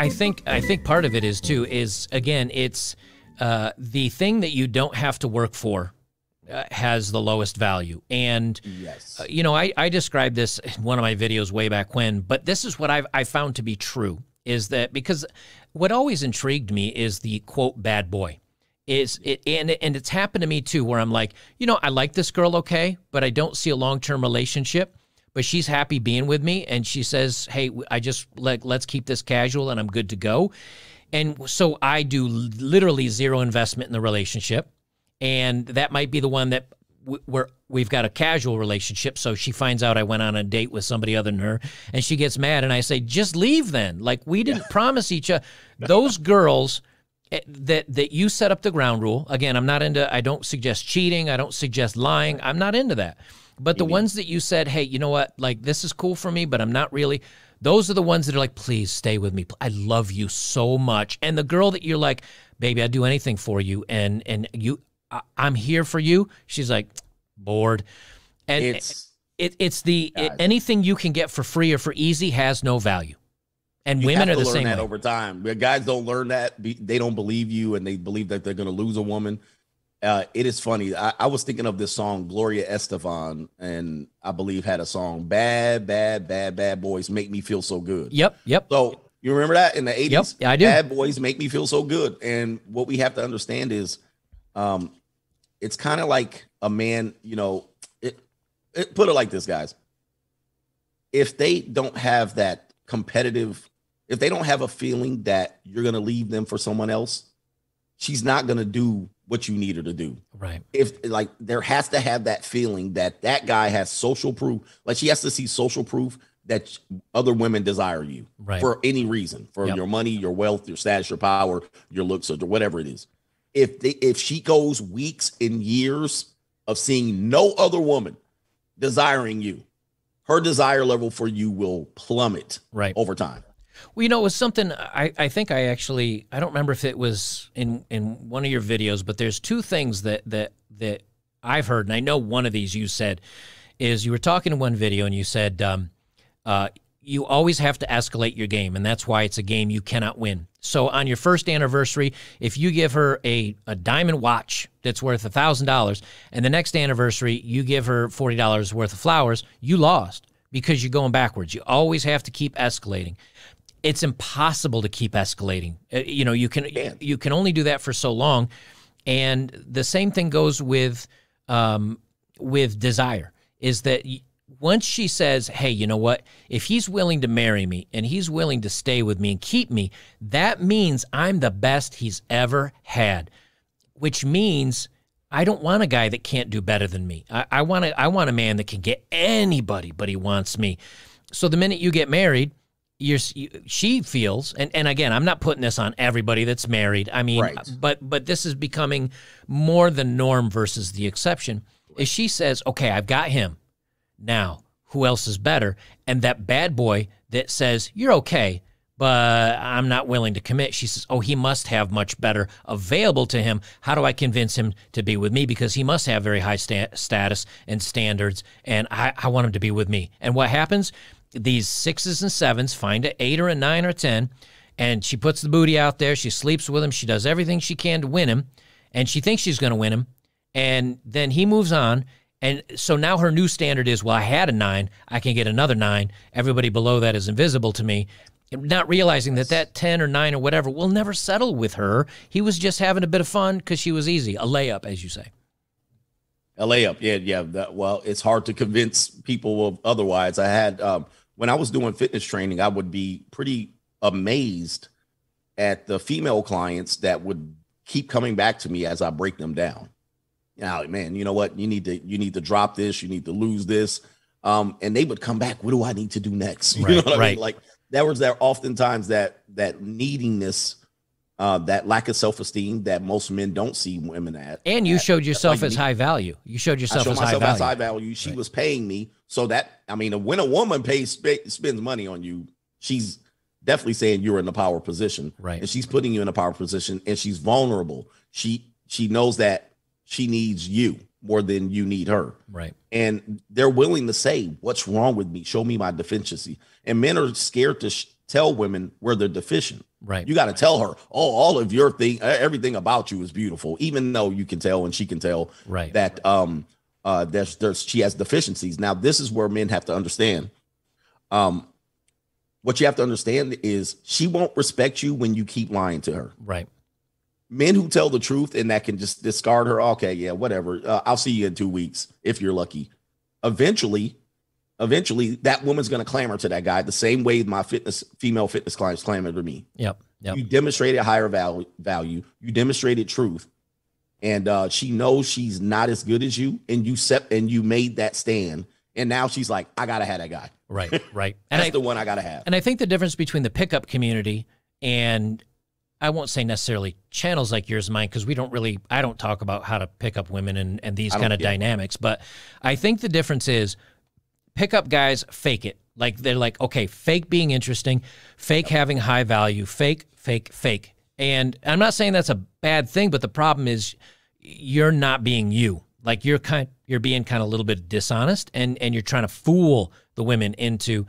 I think I think part of it is too is again it's uh, the thing that you don't have to work for uh, has the lowest value. And yes. Uh, you know, I I described this in one of my videos way back when, but this is what I've I found to be true is that because what always intrigued me is the quote bad boy is it and and it's happened to me too where I'm like, you know, I like this girl okay, but I don't see a long-term relationship but she's happy being with me. And she says, Hey, I just like, let's keep this casual and I'm good to go. And so I do literally zero investment in the relationship. And that might be the one that where we've got a casual relationship. So she finds out I went on a date with somebody other than her and she gets mad. And I say, just leave then. Like we didn't promise each other. Those girls eh, that, that you set up the ground rule. Again, I'm not into, I don't suggest cheating. I don't suggest lying. I'm not into that. But the ones that you said, hey, you know what? Like, this is cool for me, but I'm not really. Those are the ones that are like, please stay with me. I love you so much. And the girl that you're like, baby, I'd do anything for you. And, and you, I, am here for you. She's like, bored. And it's, it, it's the it, anything you can get for free or for easy has no value. And you women are the learn same. That way. over time, guys don't learn that. They don't believe you, and they believe that they're going to lose a woman uh, it is funny. I, I, was thinking of this song Gloria Estefan, and I believe had a song "Bad, Bad, Bad, Bad Boys Make Me Feel So Good." Yep, yep. So you remember that in the eighties? Yep, I do. Bad boys make me feel so good, and what we have to understand is, um, it's kind of like a man. You know, it, it put it like this, guys. If they don't have that competitive, if they don't have a feeling that you're going to leave them for someone else, she's not going to do what you need her to do. Right. If like there has to have that feeling that that guy has social proof, like she has to see social proof that other women desire you right. for any reason, for yep. your money, your wealth, your status, your power, your looks, or whatever it is. If they, if she goes weeks and years of seeing no other woman desiring you, her desire level for you will plummet right. over time. Well, you know, it was something I, I think I actually I don't remember if it was in in one of your videos, but there's two things that that that I've heard, and I know one of these you said is you were talking in one video and you said um, uh, you always have to escalate your game, and that's why it's a game you cannot win. So on your first anniversary, if you give her a, a diamond watch that's worth a thousand dollars, and the next anniversary you give her forty dollars worth of flowers, you lost because you're going backwards. You always have to keep escalating it's impossible to keep escalating. Uh, you know, you can yeah. you can only do that for so long, and the same thing goes with um, with desire. Is that once she says, "Hey, you know what? If he's willing to marry me and he's willing to stay with me and keep me, that means I'm the best he's ever had," which means. I don't want a guy that can't do better than me. I, I want a, I want a man that can get anybody, but he wants me. So the minute you get married, you're, she feels, and, and again, I'm not putting this on everybody that's married. I mean, right. but but this is becoming more the norm versus the exception. Is she says, okay, I've got him. Now, who else is better? And that bad boy that says you're okay, but I'm not willing to commit. She says, oh, he must have much better available to him. How do I convince him to be with me? Because he must have very high sta status and standards, and I, I want him to be with me. And what happens? these sixes and sevens, find an eight or a nine or a 10, and she puts the booty out there. She sleeps with him. She does everything she can to win him, and she thinks she's going to win him. And then he moves on. And so now her new standard is well, I had a nine. I can get another nine. Everybody below that is invisible to me. Not realizing that that 10 or 9 or whatever will never settle with her. He was just having a bit of fun because she was easy, a layup, as you say. A layup. Yeah. Yeah. That, well, it's hard to convince people of otherwise. I had. Um, when I was doing fitness training, I would be pretty amazed at the female clients that would keep coming back to me as I break them down. You know, like, man, you know what? You need to you need to drop this. You need to lose this. Um, and they would come back. What do I need to do next? You right, know what right. I mean? Like that was there oftentimes that that neediness uh, that lack of self esteem that most men don't see women at. And you at, showed yourself as high value. You showed yourself I showed as myself high value. as high value. She right. was paying me so that I mean, when a woman pays spends money on you, she's definitely saying you're in a power position, right? And she's putting you in a power position, and she's vulnerable. She she knows that she needs you more than you need her, right? And they're willing to say, "What's wrong with me? Show me my deficiency." And men are scared to sh- tell women where they're deficient. Right. You got to tell her, oh, all of your thing, everything about you is beautiful, even though you can tell and she can tell right. that um uh, there's, there's she has deficiencies. Now, this is where men have to understand. Um, what you have to understand is she won't respect you when you keep lying to her. Right. Men who tell the truth and that can just discard her. Okay, yeah, whatever. Uh, I'll see you in two weeks if you're lucky. Eventually, eventually, that woman's going to clamor to that guy the same way my fitness female fitness clients clamor to me. Yep. yep. You demonstrated higher value. Value. You demonstrated truth and uh, she knows she's not as good as you, and you set and you made that stand, and now she's like, I gotta have that guy. Right, right. That's and I, the one I gotta have. And I think the difference between the pickup community and I won't say necessarily channels like yours and mine because we don't really I don't talk about how to pick up women and, and these kind of dynamics. It. But I think the difference is pickup guys fake it. Like they're like, okay, fake being interesting, fake having high value, fake, fake, fake. And I'm not saying that's a bad thing, but the problem is you're not being you. Like you're kind you're being kind of a little bit dishonest and and you're trying to fool the women into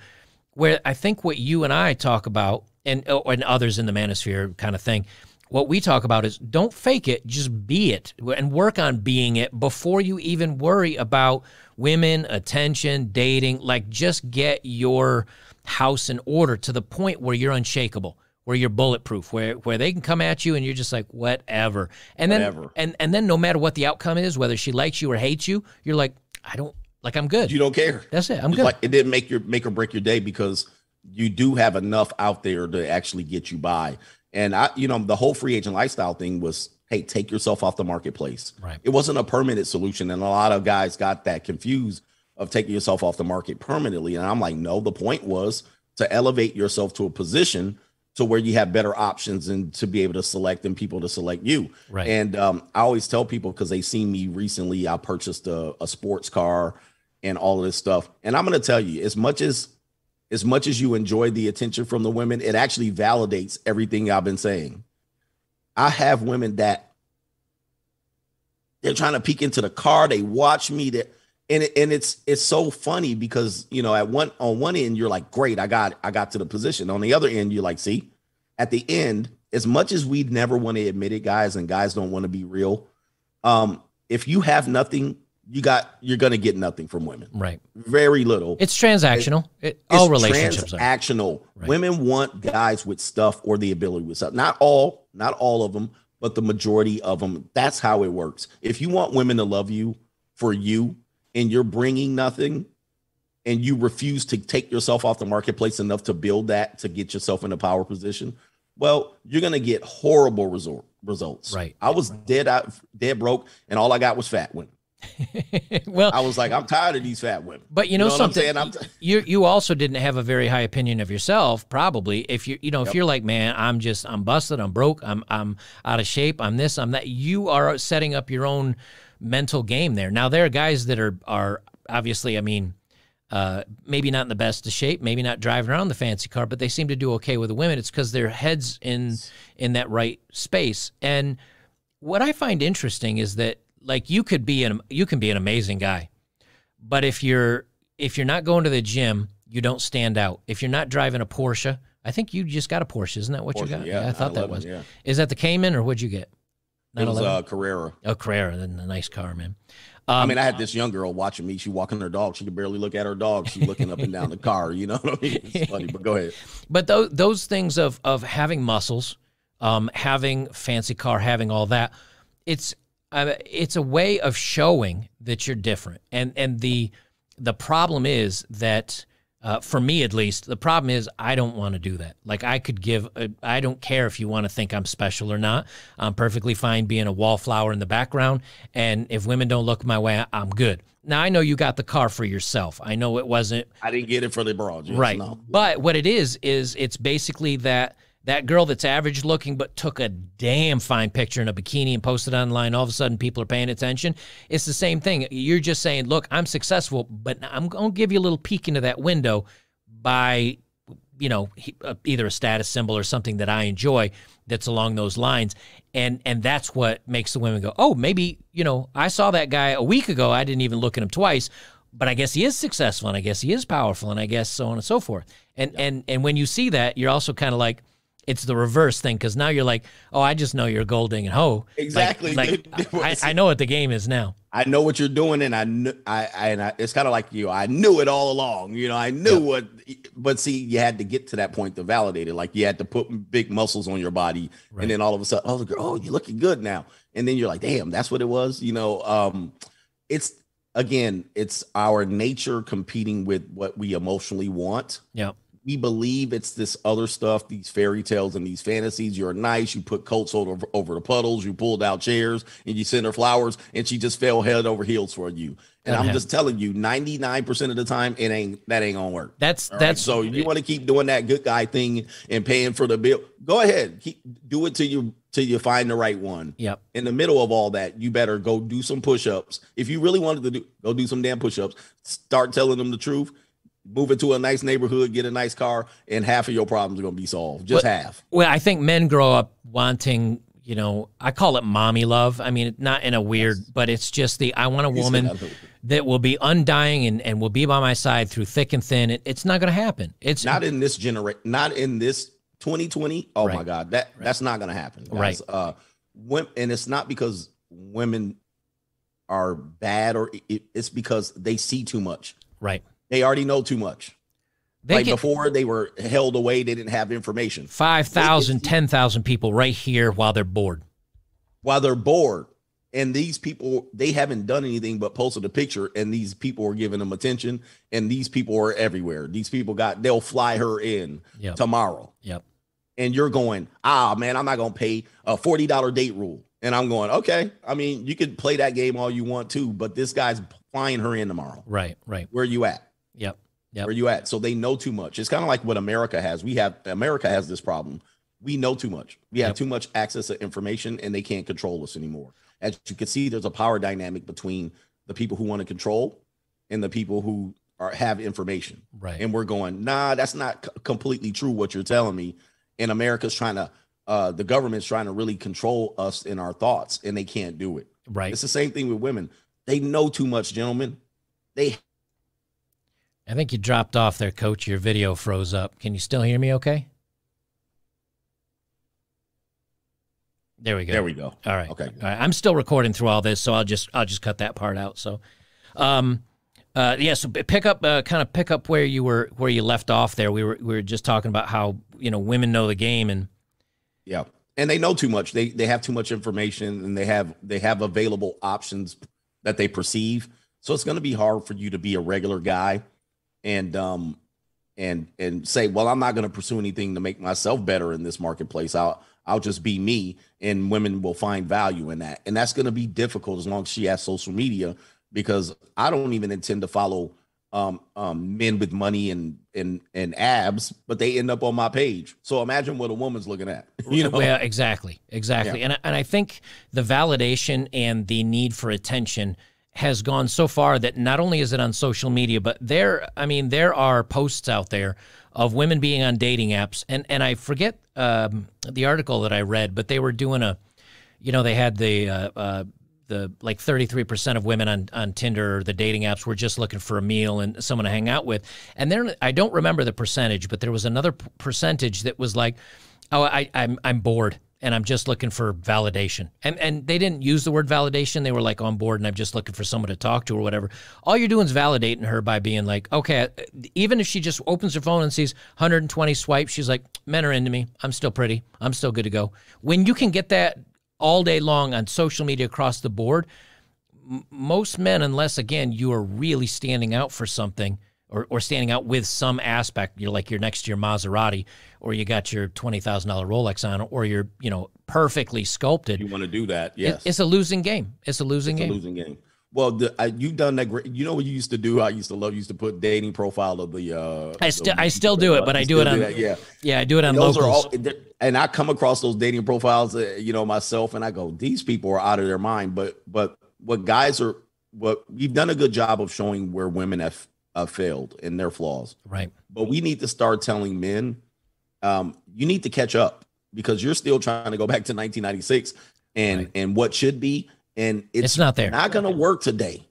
where I think what you and I talk about and oh, and others in the manosphere kind of thing what we talk about is don't fake it, just be it and work on being it before you even worry about women, attention, dating. Like, just get your house in order to the point where you're unshakable where you're bulletproof, where where they can come at you and you're just like whatever. And then and and then no matter what the outcome is, whether she likes you or hates you, you're like I don't like I'm good. You don't care. That's it. I'm it's good. Like it didn't make your make or break your day because you do have enough out there to actually get you by. And I, you know, the whole free agent lifestyle thing was, hey, take yourself off the marketplace. Right. It wasn't a permanent solution, and a lot of guys got that confused of taking yourself off the market permanently. And I'm like, no. The point was to elevate yourself to a position to where you have better options and to be able to select and people to select you. Right. And um, I always tell people because they seen me recently, I purchased a, a sports car and all of this stuff. And I'm going to tell you, as much as as much as you enjoy the attention from the women, it actually validates everything I've been saying. I have women that they're trying to peek into the car, they watch me that and it, and it's it's so funny because you know at one on one end you're like great I got I got to the position on the other end you're like see at the end as much as we never want to admit it guys and guys don't want to be real um if you have nothing you got you're gonna get nothing from women right very little it's transactional it, it, all relationships transactional right. women want guys with stuff or the ability with stuff not all not all of them but the majority of them that's how it works if you want women to love you for you and you're bringing nothing and you refuse to take yourself off the marketplace enough to build that to get yourself in a power position, well, you're going to get horrible resort, results. Right. I was right. dead out, dead broke, and all I got was fat women. well, I was like, I'm tired of these fat women. But you know, you know something, I'm I'm you you also didn't have a very high opinion of yourself, probably. If you you know, yep. if you're like, man, I'm just I'm busted, I'm broke, I'm I'm out of shape, I'm this, I'm that. You are setting up your own mental game there. Now there are guys that are are obviously, I mean, uh, maybe not in the best of shape, maybe not driving around the fancy car, but they seem to do okay with the women. It's because their heads in in that right space. And what I find interesting is that like you could be an you can be an amazing guy, but if you're if you're not going to the gym, you don't stand out. If you're not driving a Porsche, I think you just got a Porsche, isn't that what Porsche, you got? Yeah, yeah I thought that was. Yeah. Is that the Cayman or what'd you get? It was uh, Carrera. Oh, Carrera, a nice car, man. Um, I mean, I had this young girl watching me. She walking her dog. She could barely look at her dog. She looking up and down the car. You know what I mean? It's funny, but go ahead. But those those things of of having muscles, um, having fancy car, having all that, it's uh, it's a way of showing that you're different. And and the the problem is that uh, for me, at least, the problem is I don't want to do that. Like I could give, uh, I don't care if you want to think I'm special or not. I'm perfectly fine being a wallflower in the background, and if women don't look my way, I'm good. Now I know you got the car for yourself. I know it wasn't. I didn't get it for the broad, right? No. But what it is is it's basically that that girl that's average looking but took a damn fine picture in a bikini and posted online all of a sudden people are paying attention it's the same thing you're just saying look i'm successful but i'm going to give you a little peek into that window by you know uh, either a status symbol or something that i enjoy that's along those lines and and that's what makes the women go oh maybe you know i saw that guy a week ago i didn't even look at him twice but I guess he is successful and I guess he is powerful and I guess so on and so forth. And yeah. and and when you see that, you're also kind of like, it's the reverse thing because now you're like, oh, I just know you're Golding and Ho. Exactly. Like, like I, I, know what the game is now. I know what you're doing, and I knew I, I and I, it's kind of like you. I knew it all along. You know, I knew what. But see, you had to get to that point to validate it. Like you had to put big muscles on your body, right. and then all of a sudden, oh, the girl, oh, you're looking good now. And then you're like, damn, that's what it was. You know, um, it's again, it's our nature competing with what we emotionally want. Yeah we believe it's this other stuff, these fairy tales and these fantasies. You're nice. You put coats over, over the puddles. You pulled out chairs and you send her flowers, and she just fell head over heels for you. And okay. I'm just telling you, 99% of the time, it ain't that ain't gonna work. That's All that's right? so you want to keep doing that good guy thing and paying for the bill. Go ahead, keep do it till you till you find the right one. Yep. In the middle of all that, you better go do some push-ups. If you really wanted to do go do some damn push-ups, start telling them the truth move into a nice neighborhood, get a nice car, and half of your problems are going to be solved. Just well, half. Well, I think men grow up wanting, you know, I call it mommy love. I mean, not in a weird, yes. but it's just the I want a woman that will be undying and, and will be by my side through thick and thin. It, it's not going to happen. It's not in this generation, not in this 2020. Oh right. my God, that right. that's not going to happen. Guys. Right. Uh, when, and it's not because women are bad or it, it's because they see too much. Right they already know too much. They like before they were held away, they didn't have information. 5,000, 10,000 people right here while they're bored. While they're bored. And these people, they haven't done anything but posted a picture, and these people are giving them attention, and these people are everywhere. These people got, they'll fly her in yep. tomorrow. Yep. And you're going, ah, man, I'm not going to pay a $40 date rule. And I'm going, okay. I mean, you could play that game all you want to, but this guy's flying her in tomorrow. Right, right. Where you at? Yep. Yep. Where you at? So they know too much. It's kind of like what America has. We have America has this problem. We know too much. We have yep. too much access to information and they can't control us anymore. As you can see, there's a power dynamic between the people who want to control and the people who are have information. Right. And we're going, nah, that's not c- completely true what you're telling me. And America's trying to uh, the government's trying to really control us in our thoughts and they can't do it. Right. It's the same thing with women. They know too much, gentlemen. They I think you dropped off there, coach. Your video froze up. Can you still hear me okay? There we go. There we go. All right. Okay. All right. I'm still recording through all this, so I'll just I'll just cut that part out. So, um, uh, yeah. So pick up, uh, kind of pick up where you were where you left off. There, we were we were just talking about how you know women know the game and yeah, and they know too much. They they have too much information, and they have they have available options that they perceive. So it's going to be hard for you to be a regular guy and um and and say, well, I'm not going to pursue anything to make myself better in this marketplace. I'll I'll just be me, and women will find value in that. And that's going to be difficult as long as she has social media, because I don't even intend to follow um, um, men with money and and and abs, but they end up on my page. So imagine what a woman's looking at. You know, well, exactly, exactly. Yeah. And and I think the validation and the need for attention has gone so far that not only is it on social media, but there, I mean, there are posts out there of women being on dating apps, and and I forget um, the article that I read, but they were doing a, you know, they had the uh, uh, the like thirty three percent of women on on Tinder or the dating apps were just looking for a meal and someone to hang out with, and then I don't remember the percentage, but there was another percentage that was like, oh, I I'm I'm bored and I'm just looking for validation. And and they didn't use the word validation. They were like on board, and I'm just looking for someone to talk to or whatever. All you're doing is validating her by being like, okay, uh, even if she just opens her phone and sees 120 swipes, she's like, men are into me. I'm still pretty. I'm still good to go. When you can get that all day long on social media across the board, most men, unless again you are really standing out for something or, or standing out with some aspect. You're like you're next to your Maserati, or you got your twenty thousand dollar Rolex on, or you're you know perfectly sculpted. You want to do that? Yes. It, it's a losing game. It's a losing it's game. A losing game. Well, the, I, you've done that great. You know what you used to do? I used to love. Used to put dating profile of the. Uh, I still I still do it, but I do it on. Do yeah, yeah, I do it on those locals. All, and I come across those dating profiles, uh, you know, myself, and I go, these people are out of their mind. But but what guys are what we've done a good job of showing where women have uh, failed in their flaws. Right. But we need to start telling men, um, you need to catch up because you're still trying to go back to 1996 and right. and what should be, and it's, it's not there. Not going to work today.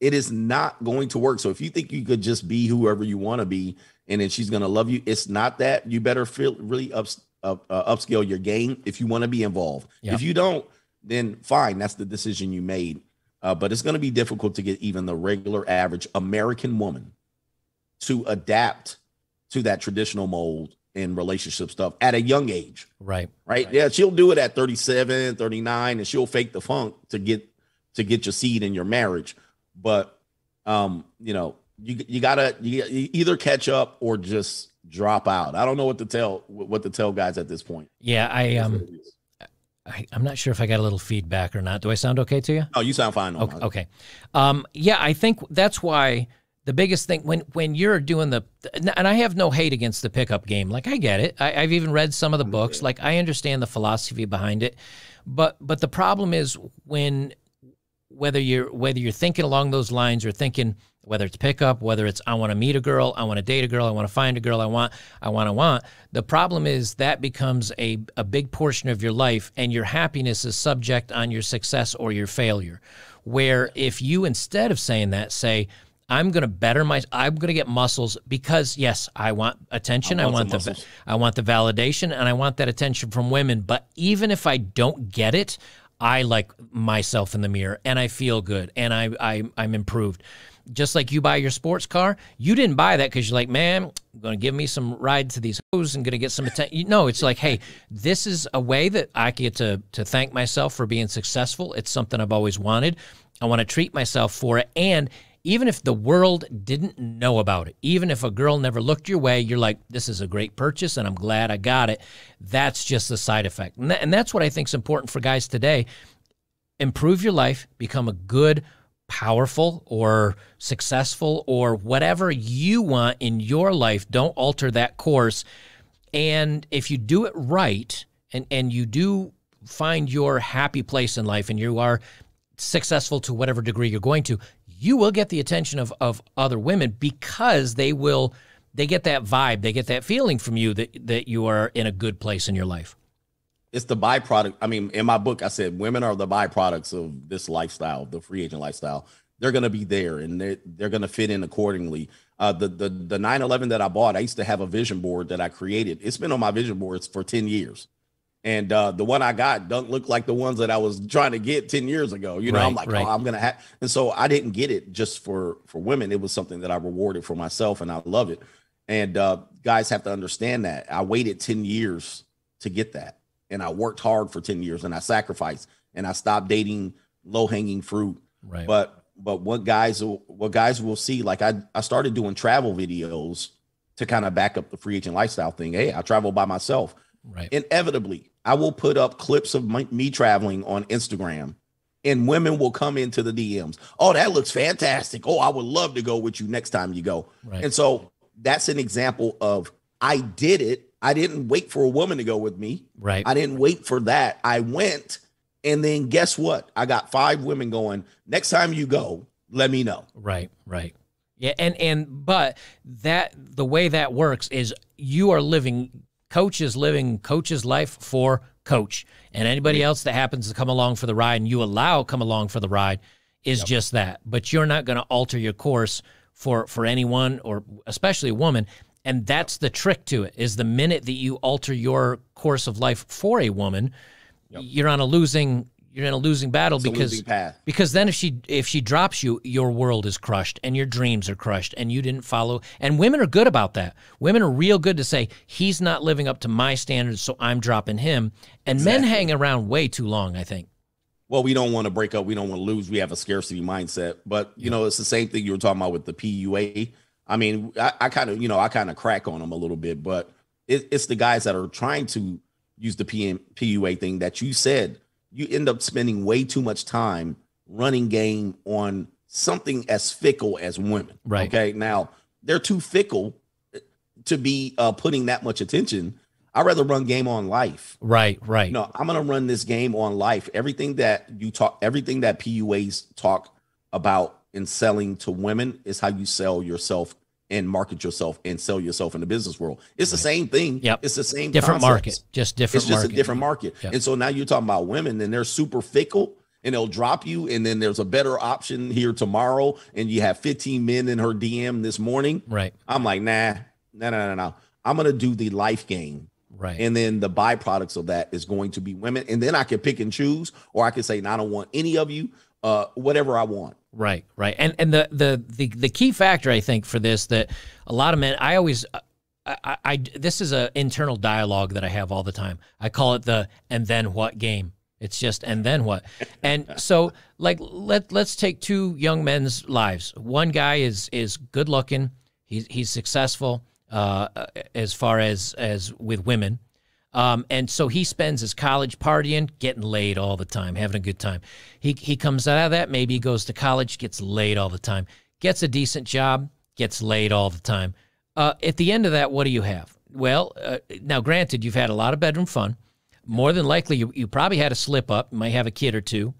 It is not going to work. So if you think you could just be whoever you want to be, and then she's going to love you, it's not that. You better feel really up uh, uh, upscale your game if you want to be involved. Yep. If you don't, then fine. That's the decision you made uh, but it's going to be difficult to get even the regular average American woman to adapt to that traditional mold in relationship stuff at a young age. Right. Right. right. Yeah, she'll do it at 37, 39 and she'll fake the funk to get to get your seed in your marriage. But um, you know, you you got to you either catch up or just drop out. I don't know what to tell what to tell guys at this point. Yeah, I um I, am not sure if I got a little feedback or not. Do I sound okay to you? Oh, you sound fine. Okay. okay. Um, yeah, I think that's why the biggest thing when when you're doing the and I have no hate against the pickup game. Like I get it. I, have even read some of the mm-hmm. books. Like I understand the philosophy behind it, but but the problem is when whether you're whether you're thinking along those lines or thinking whether it's pickup, whether it's I want to meet a girl, I want to date a girl, I want to find a girl, I want, I want to want. The problem is that becomes a, a big portion of your life, and your happiness is subject on your success or your failure. Where if you instead of saying that, say, I'm going to better my I'm going to get muscles because yes, I want attention, I want, I want the, the I want the validation and I want that attention from women, but even if I don't get it, I like myself in the mirror and I feel good and I, I I'm improved just like you buy your sports car, you didn't buy that because you're like, man, I'm going to give me some ride to these hoes and going to get some attention. no, it's like, hey, this is a way that I get to, to thank myself for being successful. It's something I've always wanted. I want to treat myself for it. And even if the world didn't know about it, even if a girl never looked your way, you're like, this is a great purchase and I'm glad I got it. That's just the side effect. And, and that's what I think is important for guys today. Improve your life, become a good powerful or successful or whatever you want in your life, don't alter that course. And if you do it right and, and you do find your happy place in life and you are successful to whatever degree you're going to, you will get the attention of, of other women because they will they get that vibe, they get that feeling from you that that you are in a good place in your life it's the byproduct. I mean, in my book, I said women are the byproducts of this lifestyle, the free agent lifestyle. They're going to be there and they're, they're going to fit in accordingly. Uh, the, the, the 911 that I bought, I used to have a vision board that I created. It's been on my vision boards for 10 years. And uh, the one I got doesn't look like the ones that I was trying to get 10 years ago. You know, right, I'm like, right. oh, I'm going to have. And so I didn't get it just for for women. It was something that I rewarded for myself and I love it. And uh, guys have to understand that I waited 10 years to get that and I worked hard for 10 years and I sacrificed and I stopped dating low hanging fruit. Right. But but what guys what guys will see like I I started doing travel videos to kind of back up the free agent lifestyle thing. Hey, I travel by myself. Right. Inevitably, I will put up clips of my, me traveling on Instagram and women will come into the DMs. Oh, that looks fantastic. Oh, I would love to go with you next time you go. Right. And so that's an example of I did it I didn't wait for a woman to go with me. Right. I didn't wait for that. I went. And then guess what? I got five women going. Next time you go, let me know. Right, right. Yeah, and and but that the way that works is you are living coach is living coach's life for coach. And anybody else that happens to come along for the ride and you allow come along for the ride is yep. just that. But you're not going to alter your course for for anyone or especially a woman and that's the trick to it is the minute that you alter your course of life for a woman, yep. you're on a losing you're in a losing battle it's because losing because then if she if she drops you, your world is crushed and your dreams are crushed and you didn't follow and women are good about that. Women are real good to say he's not living up to my standards so I'm dropping him. And exactly. men hang around way too long, I think well, we don't want to break up, we don't want to lose, we have a scarcity mindset. But you know, it's the same thing you were talking about with the PUA. I mean, I, I kind of, you know, I kind of crack on them a little bit, but it, it's the guys that are trying to use the PM, PUA thing that you said. You end up spending way too much time running game on something as fickle as women. Right. Okay. Now they're too fickle eh, to be uh, putting that much attention. I'd rather run game on life. Right, right. No, I'm gonna run this game on life. Everything that you talk, everything that PUAs talk about in selling to women is how you sell yourself and market yourself and sell yourself in the business world. It's right. the same thing. Yep. It's the same different concepts. market, just different. It's just market. a different market. Yep. And so now you're talking about women, and they're super fickle, and they'll drop you, and then there's a better option here tomorrow, and you have 15 men in her DM this morning. Right. I'm like, nah, nah, nah, nah, nah. I'm gonna do the life game. Right. And then the byproducts of that is going to be women, and then I can pick and choose, or I can say, I don't want any of you. Uh, whatever I want. Right, right, and and the the the, the key factor I think for this that a lot of men I always uh, I, I, this is an internal dialogue that I have all the time. I call it the and then what game. It's just and then what. And so like let let's take two young men's lives. One guy is is good looking. He's he's successful uh, uh as far as as with women. Um, and so he spends his college partying, getting laid all the time, having a good time. He, he comes out of that, maybe he goes to college, gets laid all the time, gets a decent job, gets laid all the time. Uh, at the end of that, what do you have? Well, uh, now granted, you've had a lot of bedroom fun. More than likely, you, you probably had a slip up, you might have a kid or two.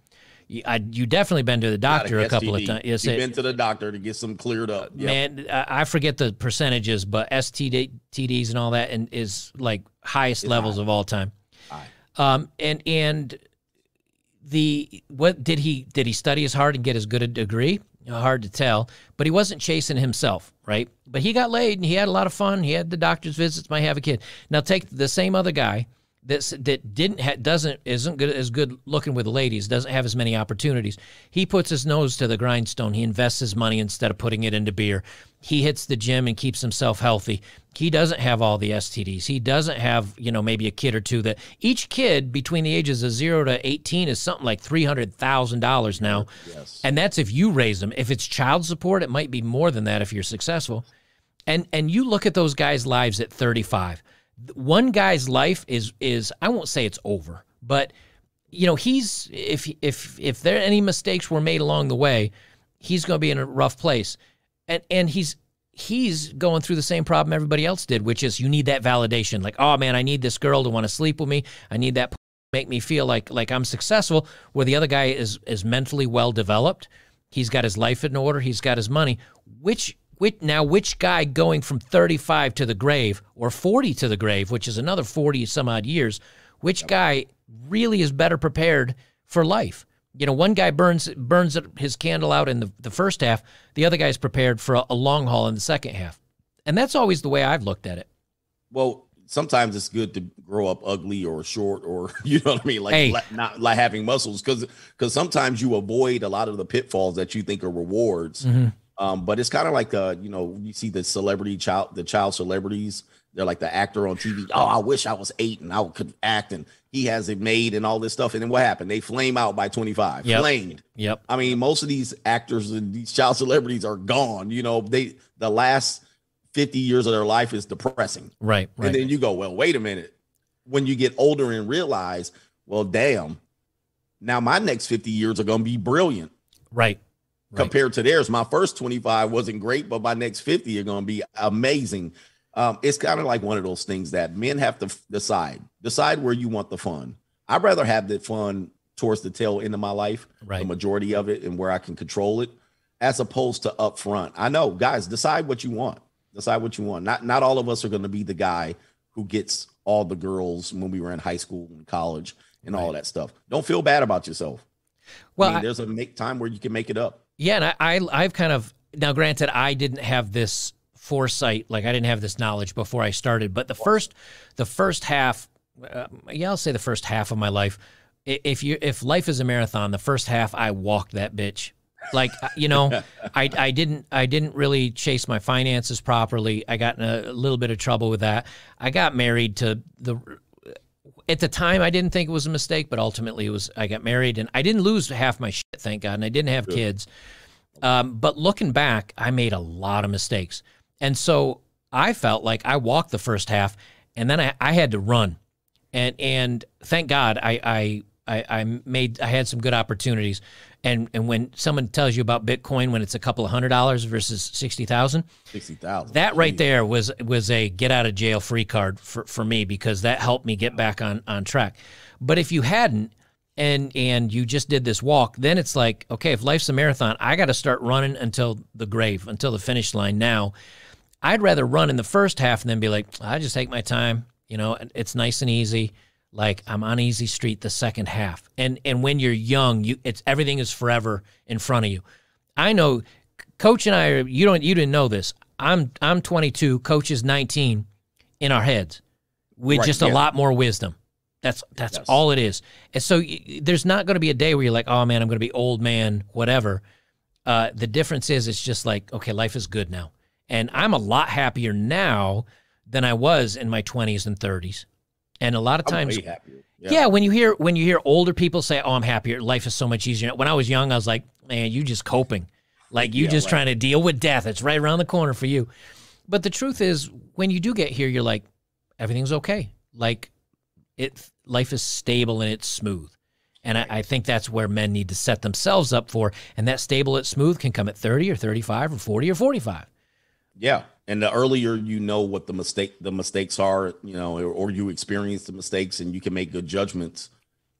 You, I, you definitely been to the doctor a couple STD. of times. Yes, You've been to the doctor to get some cleared up. Uh, yep. Man, I, forget the percentages, but STDs and all that, and is like highest it's levels high. of all time. Um, and and the what did he did he study as hard and get as good a degree? Hard to tell, but he wasn't chasing himself, right? But he got laid and he had a lot of fun. He had the doctor's visits, might have a kid. Now take the same other guy that that didn't ha, doesn't isn't good as good looking with ladies, doesn't have as many opportunities. He puts his nose to the grindstone. He invests his money instead of putting it into beer he hits the gym and keeps himself healthy. He doesn't have all the STDs. He doesn't have, you know, maybe a kid or two that each kid between the ages of zero to 18 is something like $300,000 now. Yes. And that's if you raise them. If it's child support, it might be more than that if you're successful. And, and you look at those guys' lives at 35. One guy's life is, is I won't say it's over, but, you know, he's, if, if, if there any mistakes were made along the way, he's going to be in a rough place and and he's he's going through the same problem everybody else did, which is you need that validation. Like, oh man, I need this girl to want to sleep with me. I need that make me feel like like I'm successful. Where the other guy is is mentally well developed. He's got his life in order. He's got his money. Which which now which guy going from 35 to the grave or 40 to the grave, which is another 40 some odd years, which guy really is better prepared for life? you know, one guy burns burns his candle out in the, the first half. The other guy's prepared for a, a long haul in the second half. And that's always the way I've looked at it. Well, sometimes it's good to grow up ugly or short or you know what I mean, like hey. not like having muscles, because because sometimes you avoid a lot of the pitfalls that you think are rewards. Mm -hmm. um, but it's kind of like uh, you know, you see the celebrity child, the child celebrities they're like the actor on TV. Oh, I wish I was eight and I could act and he has it made and all this stuff. And then what happened? They flame out by 25. Yep. Flamed. Yep. I mean, most of these actors and these child celebrities are gone. You know, they the last 50 years of their life is depressing. Right. right. And then you go, well, wait a minute. When you get older and realize, well, damn, now my next 50 years are gonna be brilliant. Right. Right. Compared to theirs, my first 25 wasn't great, but my next 50 are going to be amazing um, it's kind of like one of those things that men have to f- decide decide where you want the fun i'd rather have the fun towards the tail end of my life right. the majority of it and where i can control it as opposed to up front i know guys decide what you want decide what you want not not all of us are going to be the guy who gets all the girls when we were in high school and college and right. all that stuff don't feel bad about yourself well I mean, I, there's a make time where you can make it up yeah and I, I i've kind of now granted i didn't have this foresight like i didn't have this knowledge before i started but the first the first half uh, yeah i'll say the first half of my life if you if life is a marathon the first half i walked that bitch like uh, you know i i didn't i didn't really chase my finances properly i got in a, a little bit of trouble with that i got married to the at the time I didn't think it was a mistake, but ultimately it was I got married and I didn't lose half my shit, thank God, and I didn't have kids. Um, but looking back, I made a lot of mistakes. And so I felt like I walked the first half and then I, I had to run. And and thank God I, I I, I made I had some good opportunities. And and when someone tells you about Bitcoin when it's a couple of hundred dollars versus sixty thousand. Sixty thousand. That right there was was a get out of jail free card for, for me because that helped me get back on, on track. But if you hadn't and and you just did this walk, then it's like, okay, if life's a marathon, I gotta start running until the grave, until the finish line now. I'd rather run in the first half and then be like, I just take my time. You know, it's nice and easy. Like I'm on easy street the second half. And and when you're young, you it's everything is forever in front of you. I know coach and I you don't you didn't know this. I'm I'm 22, coach is 19 in our heads with right, just yeah. a lot more wisdom. That's that's yes. all it is. And so there's not going to be a day where you're like, "Oh man, I'm going to be old man, whatever." Uh, the difference is it's just like, "Okay, life is good now." And I'm a lot happier now than I was in my 20s and 30s. And a lot of times, yeah. yeah. when you hear when you hear older people say, "Oh, I'm happier. Life is so much easier." When I was young, I was like, "Man, you just coping, like you yeah, just right. trying to deal with death. It's right around the corner for you." But the truth is, when you do get here, you're like, everything's okay. Like it, life is stable and it's smooth. And I, I, think that's where men need to set themselves up for. And that stable, it smooth can come at 30 or 35 or 40 or 45. Yeah, and the earlier you know what the mistake the mistakes are, you know, or, or you experience the mistakes and you can make good judgments,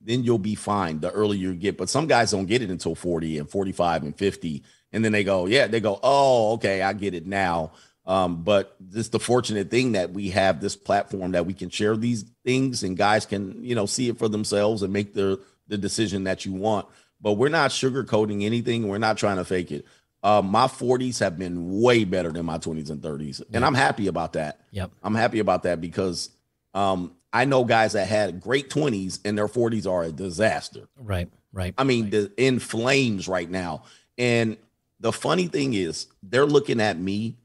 then you'll be fine. The earlier you get, but some guys don't get it until forty and forty five and fifty, and then they go, yeah, they go, oh, okay, I get it now. Um, but this the fortunate thing that we have this platform that we can share these things and guys can you know see it for themselves and make the the decision that you want. But we're not sugarcoating anything. We're not trying to fake it. Uh, my 40s have been way better than my 20s and 30s, and I'm happy about that. Yep, I'm happy about that because um, I know guys that had great 20s and their 40s are a disaster. Right, right. I mean, right. the in flames right now. And the funny thing is, they're looking at me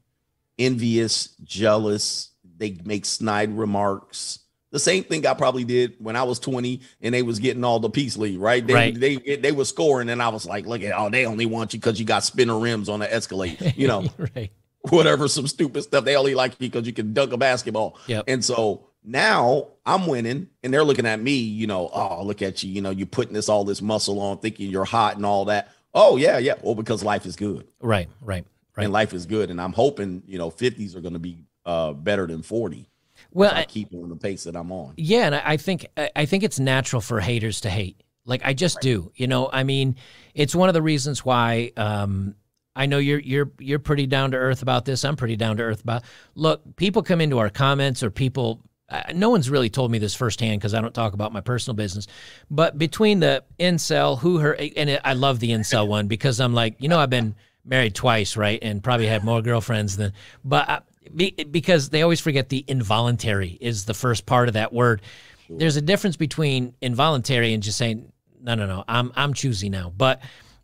envious, jealous. They make snide remarks. The same thing I probably did when I was 20 and they was getting all the peace league, right? They, right. they they were scoring and I was like, look at oh, they only want you because you got spinner rims on the escalator, you know, right. whatever, some stupid stuff. They only like you because you can dunk a basketball. Yeah. And so now I'm winning and they're looking at me, you know, oh, look at you, you know, you're putting this all this muscle on, thinking you're hot and all that. Oh, yeah, yeah. Well, because life is good. Right, right, right. And life is good. And I'm hoping, you know, 50s are going to be uh, better than 40. Well, I keep on the pace that I'm on. Yeah, and I think I think it's natural for haters to hate. Like I just right. do. You know, I mean, it's one of the reasons why um, I know you're you're you're pretty down to earth about this. I'm pretty down to earth about. Look, people come into our comments or people. Uh, no one's really told me this firsthand because I don't talk about my personal business. But between the incel, who her, and it, I love the incel one because I'm like, you know, I've been married twice, right, and probably had more girlfriends than. But I, be, because they always forget the involuntary is the first part of that word. Sure. There's a difference between involuntary and just saying, no, no, no, I'm, I'm choosy now. But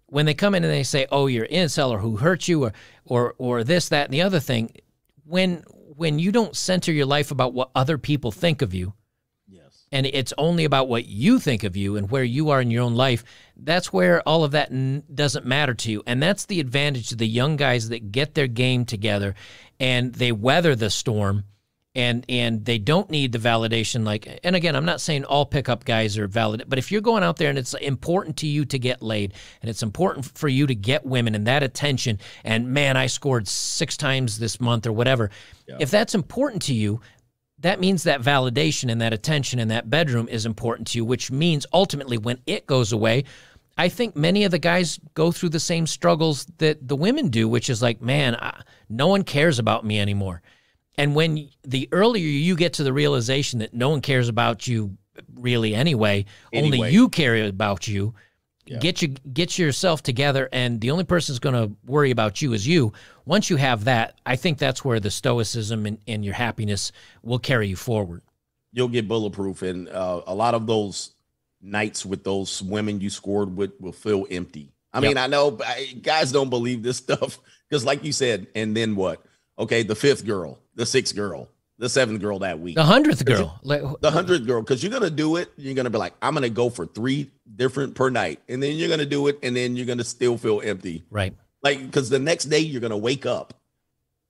when they come in and they say, oh, you're incel or who hurt you or, or, or this, that, and the other thing, when, when you don't center your life about what other people think of you, and it's only about what you think of you and where you are in your own life, that's where all of that doesn't matter to you. And that's the advantage of the young guys that get their game together and they weather the storm and and they don't need the validation like and again i'm not saying all pickup guys are valid but if you're going out there and it's important to you to get laid and it's important for you to get women and that attention and man i scored six times this month or whatever yeah. if that's important to you that means that validation and that attention in that bedroom is important to you which means ultimately when it goes away I think many of the guys go through the same struggles that the women do, which is like, man, I, no one cares about me anymore. And when the earlier you get to the realization that no one cares about you really anyway, anyway. only you care about you, yeah. get you get yourself together and the only person who's going to worry about you is you once you have that i think that's where the stoicism and, and your happiness will carry you forward you'll get bulletproof and uh, a lot of those nights with those women you scored with will feel empty. I yep. mean, I know guys don't believe this stuff because, like you said, and then what? Okay, the fifth girl, the sixth girl, the seventh girl that week, the hundredth girl, the hundredth girl, because you're gonna do it. You're gonna be like, I'm gonna go for three different per night, and then you're gonna do it, and then you're gonna still feel empty, right? Like, because the next day you're gonna wake up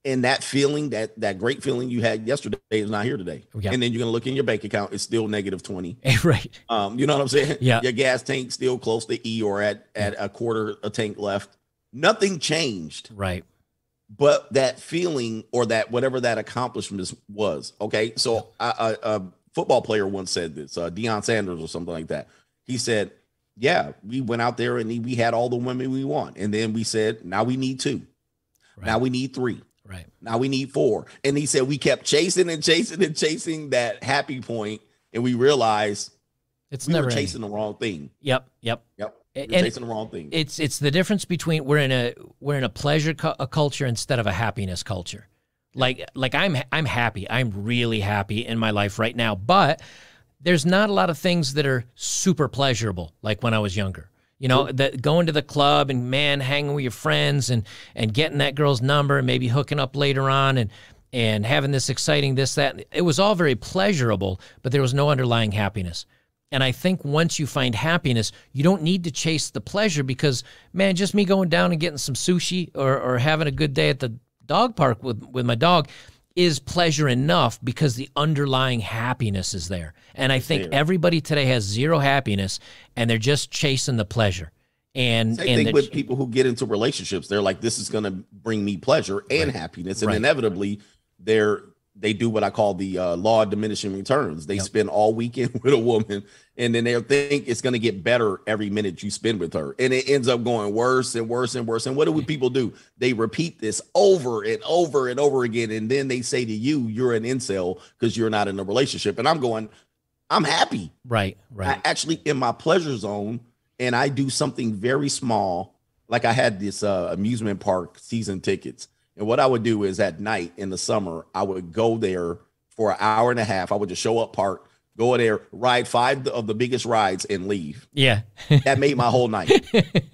and that feeling that that great feeling you had yesterday is not here today yeah. and then you're gonna look in your bank account it's still negative 20 right um you know what i'm saying yeah your gas tank still close to e or at at a quarter a tank left nothing changed right but that feeling or that whatever that accomplishment was okay so a, a, a football player once said this uh Deion sanders or something like that he said yeah we went out there and we had all the women we want and then we said now we need two right. now we need three Right. Now we need four. And he said we kept chasing and chasing and chasing that happy point, and we realized it's we never chasing the wrong thing. Yep. Yep. Yep. You're and chasing the wrong thing. It's it's the difference between we're in a we're in a pleasure cu- a culture instead of a happiness culture. Like like I'm I'm happy. I'm really happy in my life right now, but there's not a lot of things that are super pleasurable like when I was younger. You know, that going to the club and man, hanging with your friends and and getting that girl's number and maybe hooking up later on and and having this exciting this that it was all very pleasurable, but there was no underlying happiness. And I think once you find happiness, you don't need to chase the pleasure because man, just me going down and getting some sushi or or having a good day at the dog park with with my dog, is pleasure enough because the underlying happiness is there. And I think everybody today has zero happiness and they're just chasing the pleasure. And I think with people who get into relationships, they're like, this is going to bring me pleasure and right. happiness. And right. inevitably, right. they're they do what I call the uh, law of diminishing returns. They yep. spend all weekend with a woman, and then they think it's going to get better every minute you spend with her, and it ends up going worse and worse and worse. And what do we people do? They repeat this over and over and over again, and then they say to you, "You're an incel because you're not in a relationship." And I'm going, "I'm happy, right? Right? I actually in my pleasure zone, and I do something very small, like I had this uh, amusement park season tickets." And what I would do is at night in the summer, I would go there for an hour and a half. I would just show up, park, go there, ride five of the biggest rides, and leave. Yeah, that made my whole night.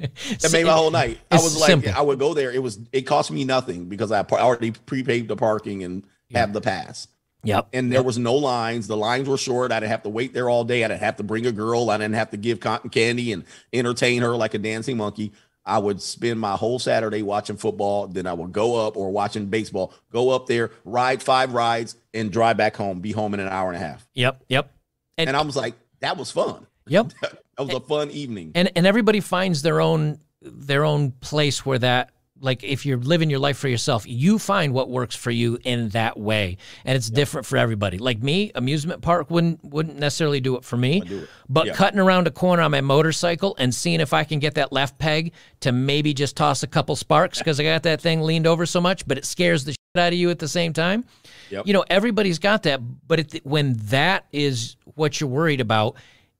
That made my whole night. I was like, simple. I would go there. It was it cost me nothing because I already prepaid the parking and yeah. have the pass. Yep. And there yep. was no lines. The lines were short. I didn't have to wait there all day. I didn't have to bring a girl. I didn't have to give cotton candy and entertain her like a dancing monkey. I would spend my whole Saturday watching football. Then I would go up or watching baseball, go up there, ride five rides, and drive back home, be home in an hour and a half. Yep. Yep. And, and I was like, that was fun. Yep. that was and, a fun evening. And and everybody finds their own their own place where that like if you're living your life for yourself, you find what works for you in that way, and it's different for everybody. Like me, amusement park wouldn't wouldn't necessarily do it for me, it. but cutting around a corner on my motorcycle and seeing if I can get that left peg to maybe just toss a couple sparks because I got that thing leaned over so much, but it scares the shit out of you at the same time. Yep. You know, everybody's got that, but it, when that is what you're worried about,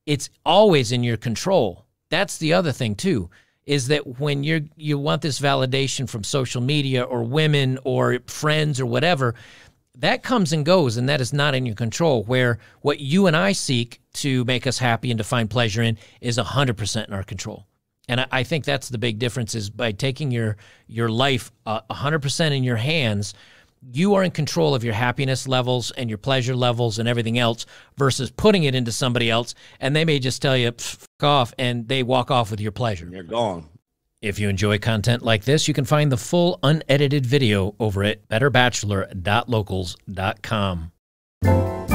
it's always in your control. That's the other thing too is that when you you want this validation from social media or women or friends or whatever, that comes and goes and that is not in your control where what you and i seek to make us happy and to find pleasure in is 100% in our control and I, I think that's the big difference is by taking your your life uh, 100% in your hands you are in control of your happiness levels and your pleasure levels and everything else versus putting it into somebody else. And they may just tell you, fuck off, and they walk off with your pleasure. You're gone. If you enjoy content like this, you can find the full unedited video over at betterbachelor.locals.com.